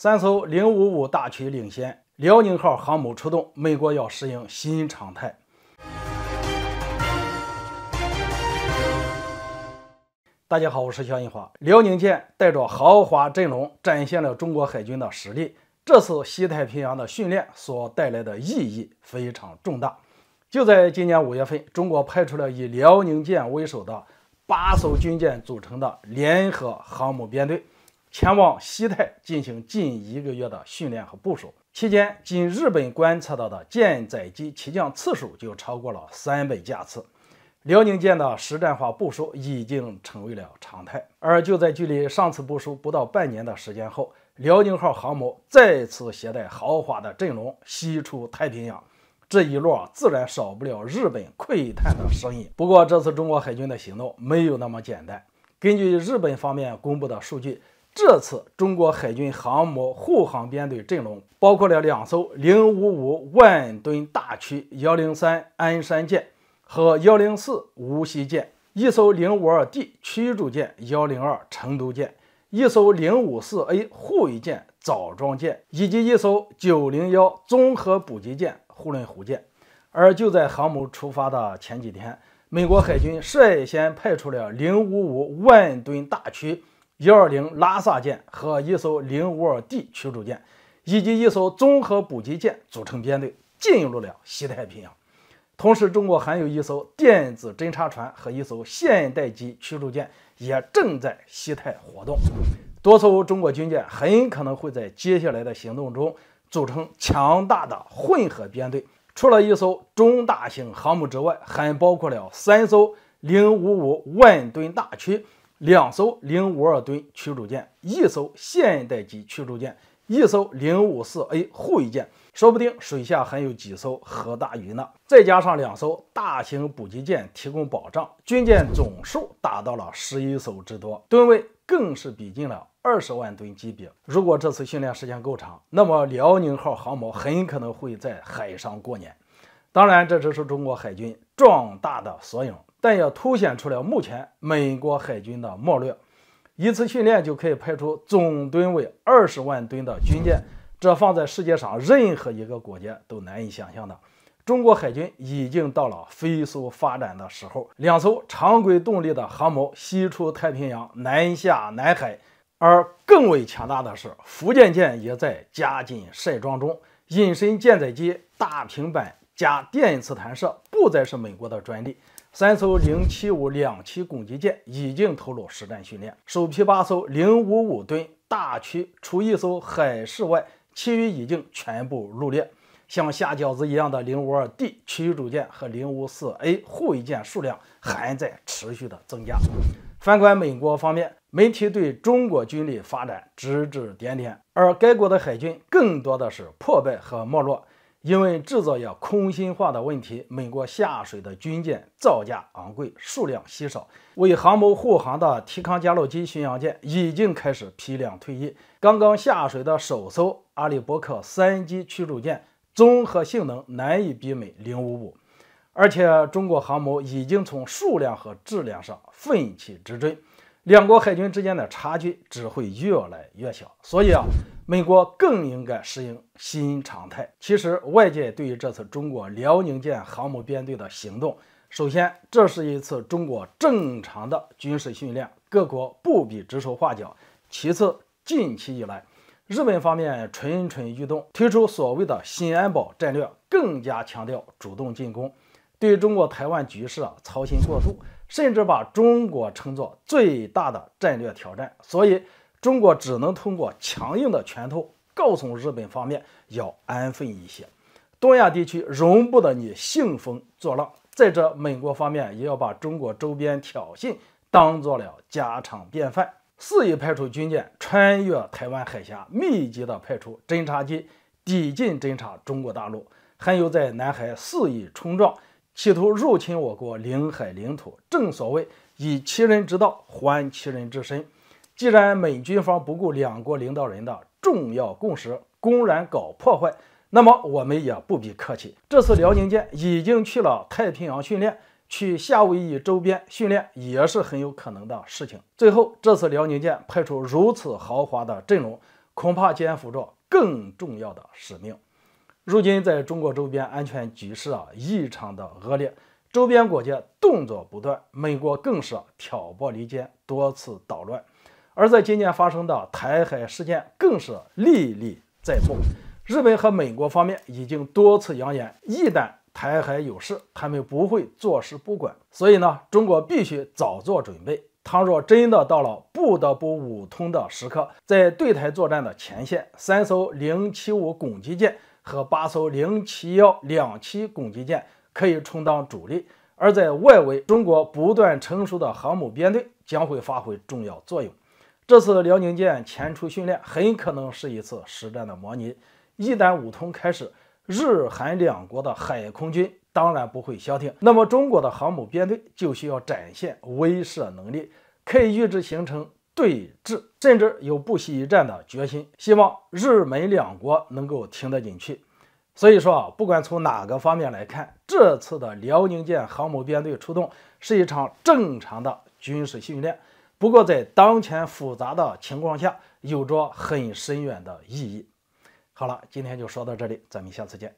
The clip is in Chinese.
三艘零五五大驱领先，辽宁号航母出动，美国要适应新常态。大家好，我是肖银华。辽宁舰带着豪华阵容，展现了中国海军的实力。这次西太平洋的训练所带来的意义非常重大。就在今年五月份，中国派出了以辽宁舰为首的八艘军舰组成的联合航母编队。前往西太进行近一个月的训练和部署期间，仅日本观测到的舰载机起降次数就超过了三百架次。辽宁舰的实战化部署已经成为了常态。而就在距离上次部署不到半年的时间后，辽宁号航母再次携带豪华的阵容西出太平洋，这一路自然少不了日本窥探的声音。不过，这次中国海军的行动没有那么简单。根据日本方面公布的数据。这次中国海军航母护航编队阵容包括了两艘055万吨大驱103鞍山舰和104无锡舰，一艘 052D 驱逐舰102成都舰，一艘 054A 护卫舰枣庄舰，以及一艘901综合补给舰呼伦湖舰。而就在航母出发的前几天，美国海军率先派出了055万吨大驱。幺二零拉萨舰和一艘零五二 D 驱逐舰，以及一艘综合补给舰组成编队，进入了西太平洋。同时，中国还有一艘电子侦察船和一艘现代级驱逐舰也正在西太活动。多艘中国军舰很可能会在接下来的行动中组成强大的混合编队。除了一艘中大型航母之外，还包括了三艘零五五万吨大驱。两艘零五二吨驱逐舰，一艘现代级驱逐舰，一艘零五四 A 护卫舰，说不定水下还有几艘核大鱼呢。再加上两艘大型补给舰提供保障，军舰总数达到了十一艘之多，吨位更是逼近了二十万吨级别。如果这次训练时间够长，那么辽宁号航母很可能会在海上过年。当然，这只是中国海军壮大的缩影。但也凸显出了目前美国海军的谋略，一次训练就可以派出总吨为二十万吨的军舰，这放在世界上任何一个国家都难以想象的。中国海军已经到了飞速发展的时候，两艘常规动力的航母西出太平洋，南下南海。而更为强大的是，福建舰也在加紧晒装中，隐身舰载机、大平板加电磁弹射，不再是美国的专利。三艘零七五两栖攻击舰已经投入实战训练，首批八艘零五五吨大驱除一艘海试外，其余已经全部入列。像下饺子一样的零五二 D 驱逐舰和零五四 A 护卫舰数量还在持续的增加。反观美国方面，媒体对中国军力发展指指点点，而该国的海军更多的是破败和没落。因为制造业空心化的问题，美国下水的军舰造价昂贵，数量稀少。为航母护航的提康加洛基巡洋舰已经开始批量退役，刚刚下水的首艘阿里伯克三级驱逐舰综合性能难以媲美零五五，而且中国航母已经从数量和质量上奋起直追。两国海军之间的差距只会越来越小，所以啊，美国更应该适应新常态。其实，外界对于这次中国辽宁舰航母编队的行动，首先，这是一次中国正常的军事训练，各国不必指手画脚。其次，近期以来，日本方面蠢蠢欲动，推出所谓的新安保战略，更加强调主动进攻，对中国台湾局势啊操心过度。甚至把中国称作最大的战略挑战，所以中国只能通过强硬的拳头告诉日本方面要安分一些，东亚地区容不得你兴风作浪。再者，美国方面也要把中国周边挑衅当做了家常便饭，肆意派出军舰穿越台湾海峡，密集的派出侦察机抵近侦察中国大陆，还有在南海肆意冲撞。企图入侵我国领海领土，正所谓以其人之道还其人之身。既然美军方不顾两国领导人的重要共识，公然搞破坏，那么我们也不必客气。这次辽宁舰已经去了太平洋训练，去夏威夷周边训练也是很有可能的事情。最后，这次辽宁舰派出如此豪华的阵容，恐怕肩负着更重要的使命。如今，在中国周边安全局势啊异常的恶劣，周边国家动作不断，美国更是挑拨离间，多次捣乱。而在今年发生的台海事件更是历历在目。日本和美国方面已经多次扬言，一旦台海有事，他们不会坐视不管。所以呢，中国必须早做准备。倘若真的到了不得不武通的时刻，在对台作战的前线，三艘零七五攻击舰。和八艘零七幺两栖攻击舰可以充当主力，而在外围，中国不断成熟的航母编队将会发挥重要作用。这次辽宁舰前出训练很可能是一次实战的模拟。一旦五通开始，日韩两国的海空军当然不会消停，那么中国的航母编队就需要展现威慑能力，可以预知形成。对峙，甚至有不惜一战的决心，希望日美两国能够听得进去。所以说啊，不管从哪个方面来看，这次的辽宁舰航母编队出动是一场正常的军事训练。不过在当前复杂的情况下，有着很深远的意义。好了，今天就说到这里，咱们下次见。